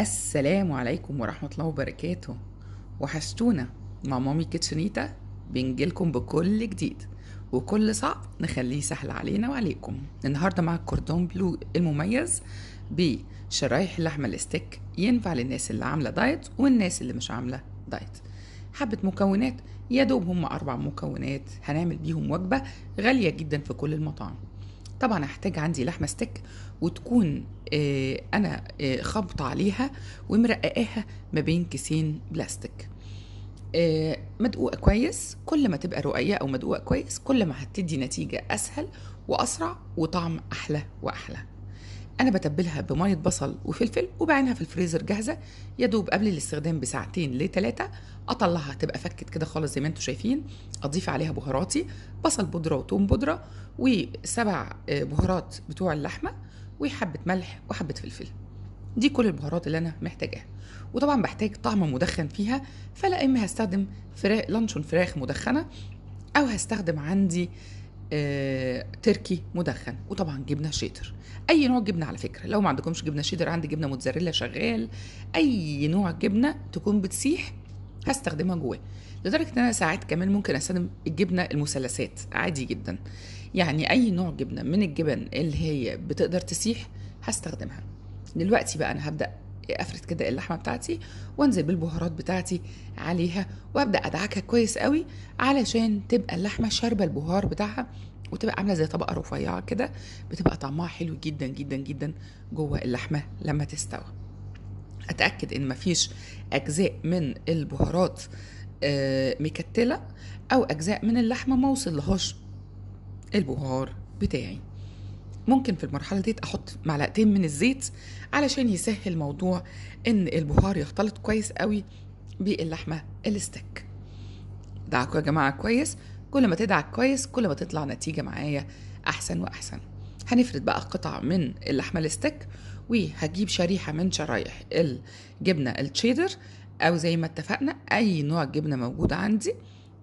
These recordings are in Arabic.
السلام عليكم ورحمة الله وبركاته وحشتونا مع مامي كيتشنيتا بنجيلكم بكل جديد وكل صعب نخليه سهل علينا وعليكم النهاردة مع الكوردون بلو المميز بشرايح اللحمة الاستيك ينفع للناس اللي عاملة دايت والناس اللي مش عاملة دايت حبة مكونات يا دوب هم أربع مكونات هنعمل بيهم وجبة غالية جدا في كل المطاعم طبعا هحتاج عندي لحمه ستيك وتكون آه انا آه خابطه عليها ومرققاها ما بين كيسين بلاستيك آه مدقوقه كويس كل ما تبقى رقيقه او مدقوقه كويس كل ما هتدي نتيجه اسهل واسرع وطعم احلى واحلى أنا بتبلها بمية بصل وفلفل وبعينها في الفريزر جاهزة يدوب قبل الاستخدام بساعتين لثلاثه أطلعها تبقى فكت كده خالص زي ما انتم شايفين أضيف عليها بهاراتي بصل بودرة وتوم بودرة وسبع آه، بهارات بتوع اللحمة وحبة ملح وحبة فلفل دي كل البهارات اللي أنا محتاجاها وطبعا بحتاج طعم مدخن فيها فلا إما هستخدم فراخ لانشون فراخ مدخنة أو هستخدم عندي آه، تركي مدخن وطبعا جبنه شيدر اي نوع جبنه على فكره لو ما عندكمش جبنه شيدر عندي جبنه موتزاريلا شغال اي نوع جبنه تكون بتسيح هستخدمها جواه لدرجه ان انا ساعات كمان ممكن استخدم الجبنه المثلثات عادي جدا يعني اي نوع جبنه من الجبن اللي هي بتقدر تسيح هستخدمها دلوقتي بقى انا هبدا افرد كده اللحمه بتاعتي وانزل بالبهارات بتاعتي عليها وابدا ادعكها كويس قوي علشان تبقى اللحمه شاربه البهار بتاعها وتبقى عامله زي طبقه رفيعه كده بتبقى طعمها حلو جدا جدا جدا جوه اللحمه لما تستوي اتاكد ان مفيش اجزاء من البهارات آه، مكتله او اجزاء من اللحمه ما وصلهاش البهار بتاعي ممكن في المرحلة دي أحط معلقتين من الزيت علشان يسهل موضوع إن البهار يختلط كويس قوي باللحمة الستيك دعكوا يا جماعة كويس كل ما تدعك كويس كل ما تطلع نتيجة معايا أحسن وأحسن هنفرد بقى قطع من اللحمة الستيك وهجيب شريحة من شرايح الجبنة التشيدر أو زي ما اتفقنا أي نوع جبنة موجود عندي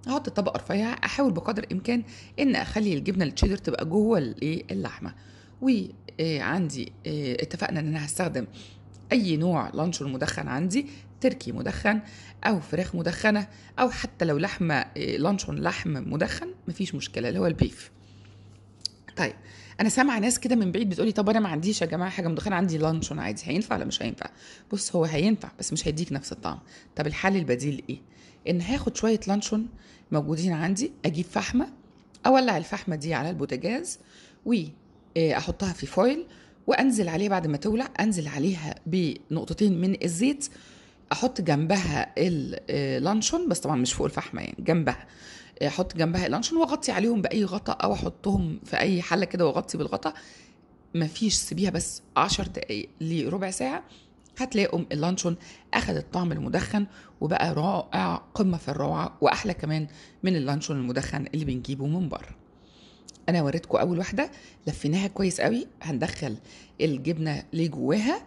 هحط طبقة رفيعة أحاول بقدر الإمكان إن أخلي الجبنة التشيدر تبقى جوه إيه، اللحمة وعندي إيه، إيه، اتفقنا ان انا هستخدم اي نوع لانشون مدخن عندي تركي مدخن او فراخ مدخنه او حتى لو لحمه إيه، لانشون لحم مدخن مفيش مشكله اللي هو البيف طيب انا سامعه ناس كده من بعيد بتقولي طب انا ما عنديش يا جماعه حاجه مدخنه عندي لانشون عادي هينفع ولا مش هينفع بص هو هينفع بس مش هيديك نفس الطعم طب الحل البديل ايه ان هاخد شويه لانشون موجودين عندي اجيب فحمه اولع الفحمه دي على البوتاجاز و آه، احطها في فويل وانزل عليها بعد ما تولع انزل عليها بنقطتين من الزيت احط جنبها اللانشون آه، بس طبعا مش فوق الفحمه يعني جنبها آه، احط جنبها اللانشون واغطي عليهم باي غطاء او احطهم في اي حله كده واغطي بالغطاء مفيش سيبيها بس 10 دقايق لربع ساعه هتلاقوا اللانشون اخذ الطعم المدخن وبقى رائع قمه في الروعه واحلى كمان من اللانشون المدخن اللي بنجيبه من بره انا وريتكم اول واحده لفيناها كويس قوي هندخل الجبنه لجواها جواها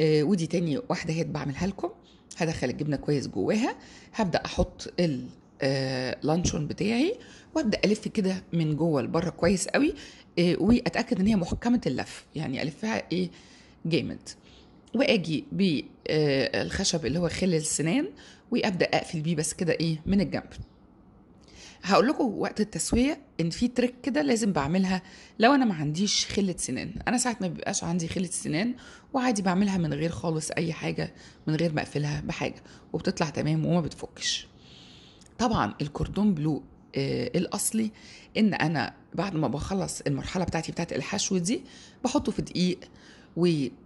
آه، ودي تاني واحده هي بعملها لكم هدخل الجبنه كويس جواها هبدا احط اللانشون آه، بتاعي وابدا الف كده من جوه لبره كويس قوي آه، واتاكد ان هي محكمه اللف يعني الفها ايه جامد واجي بالخشب اللي هو خل السنان وابدا اقفل بيه بس كده ايه من الجنب هقول لكم وقت التسويه ان في تريك كده لازم بعملها لو انا ما عنديش خله سنان انا ساعه ما بيبقاش عندي خله سنان وعادي بعملها من غير خالص اي حاجه من غير ما اقفلها بحاجه وبتطلع تمام وما بتفكش طبعا الكوردون بلو آه الاصلي ان انا بعد ما بخلص المرحله بتاعتي بتاعت الحشو دي بحطه في دقيق وطبقه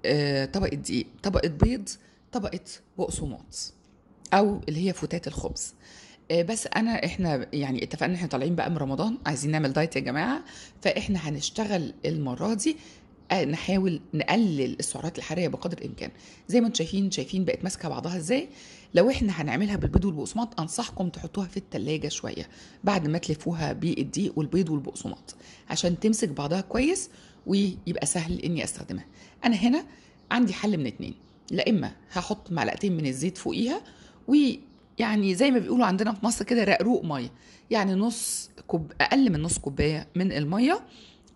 آه، دقيق طبقه بيض طبقه بقسماط او اللي هي فتات الخبز آه، بس انا احنا يعني اتفقنا احنا طالعين بقى من رمضان عايزين نعمل دايت يا جماعه فاحنا هنشتغل المره دي آه، نحاول نقلل السعرات الحراريه بقدر الامكان زي ما انتم شايفين شايفين بقت ماسكه بعضها ازاي لو احنا هنعملها بالبيض والبقسماط انصحكم تحطوها في التلاجة شويه بعد ما تلفوها بالدقيق والبيض والبقسماط عشان تمسك بعضها كويس ويبقى سهل اني استخدمها انا هنا عندي حل من اتنين لا اما هحط معلقتين من الزيت فوقيها يعني زي ما بيقولوا عندنا في مصر كده رقروق ميه يعني نص كوب اقل من نص كوبايه من الميه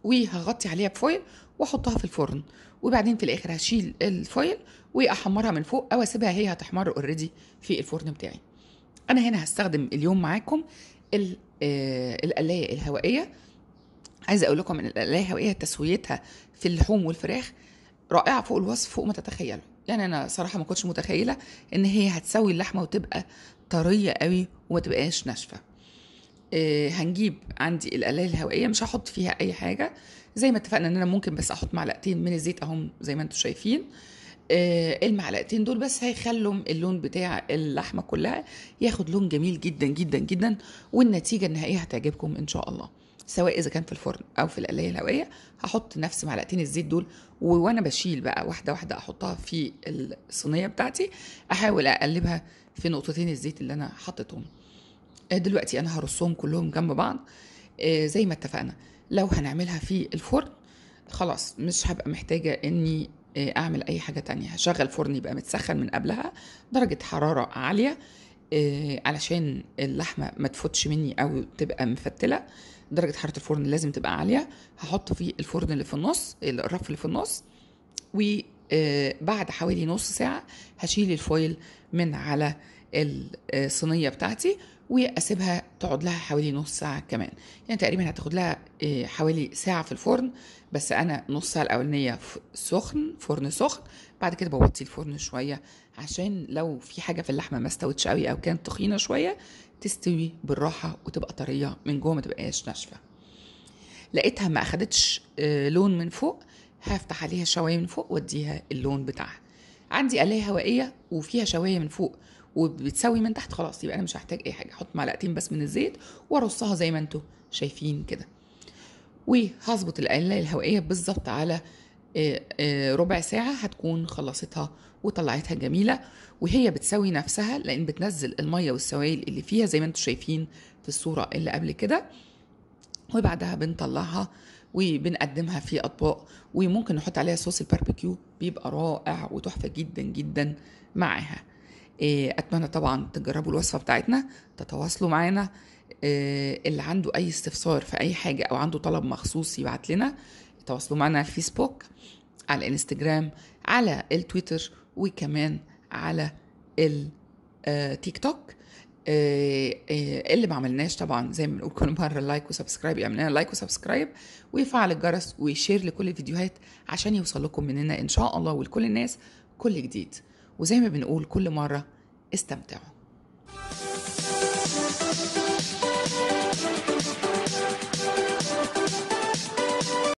وهغطي عليها بفويل واحطها في الفرن وبعدين في الاخر هشيل الفويل واحمرها من فوق او اسيبها هي هتحمر اوريدي في الفرن بتاعي انا هنا هستخدم اليوم معاكم آه، القلايه الهوائيه عايزه اقول لكم ان القلايه الهوائيه تسويتها في اللحوم والفراخ رائعه فوق الوصف فوق ما تتخيلوا يعني انا صراحه ما كنتش متخيله ان هي هتسوي اللحمه وتبقى طريه قوي وما تبقاش ناشفه إيه هنجيب عندي القلايه الهوائيه مش هحط فيها اي حاجه زي ما اتفقنا ان انا ممكن بس احط معلقتين من الزيت اهم زي ما انتم شايفين إيه المعلقتين دول بس هيخلوا اللون بتاع اللحمه كلها ياخد لون جميل جدا جدا جدا والنتيجه النهائيه هتعجبكم ان شاء الله سواء اذا كان في الفرن او في القلايه الهوائيه هحط نفس معلقتين الزيت دول وانا بشيل بقى واحده واحده احطها في الصينيه بتاعتي احاول اقلبها في نقطتين الزيت اللي انا حطيتهم آه، دلوقتي انا هرصهم كلهم جنب بعض آه، زي ما اتفقنا لو هنعملها في الفرن خلاص مش هبقى محتاجه اني آه، اعمل اي حاجه تانية هشغل فرن يبقى متسخن من قبلها درجه حراره عاليه علشان اللحمه ما تفوتش مني او تبقى مفتله درجه حراره الفرن لازم تبقى عاليه هحط فيه الفرن اللي في النص الرف اللي في النص وبعد آه، حوالي نص ساعه هشيل الفويل من على آه، الصينيه بتاعتي واسيبها تقعد لها حوالي نص ساعه كمان يعني تقريبا هتاخد لها آه، حوالي ساعه في الفرن بس انا نص ساعه الاولانيه سخن فرن سخن بعد كده بوطي الفرن شويه عشان لو في حاجه في اللحمه ما استوتش قوي او كانت تخينه شويه تستوي بالراحه وتبقى طريه من جوه ما تبقاش ناشفه لقيتها ما اخدتش آه، لون من فوق هفتح عليها شوايه من فوق واديها اللون بتاعها عندي قلايه هوائيه وفيها شوايه من فوق وبتسوي من تحت خلاص يبقى انا مش هحتاج اي حاجه احط معلقتين بس من الزيت وارصها زي ما انتم شايفين كده وهظبط القلايه الهوائيه بالظبط على آه، آه، ربع ساعة هتكون خلصتها وطلعتها جميلة وهي بتسوي نفسها لأن بتنزل المية والسوائل اللي فيها زي ما انتم شايفين في الصورة اللي قبل كده وبعدها بنطلعها وبنقدمها في أطباق وممكن نحط عليها صوص الباربيكيو بيبقى رائع وتحفة جدا جدا معاها إيه، اتمنى طبعا تجربوا الوصفه بتاعتنا تتواصلوا معانا إيه، اللي عنده اي استفسار في اي حاجه او عنده طلب مخصوص يبعت لنا تواصلوا معنا على الفيسبوك على الانستجرام على التويتر وكمان على التيك آه، توك إيه، اللي ما عملناش طبعا زي ما بنقول كل مره لايك وسبسكرايب يعمل لنا لايك وسبسكرايب ويفعل الجرس ويشير لكل الفيديوهات عشان يوصل لكم مننا ان شاء الله ولكل الناس كل جديد وزي ما بنقول كل مرة استمتعوا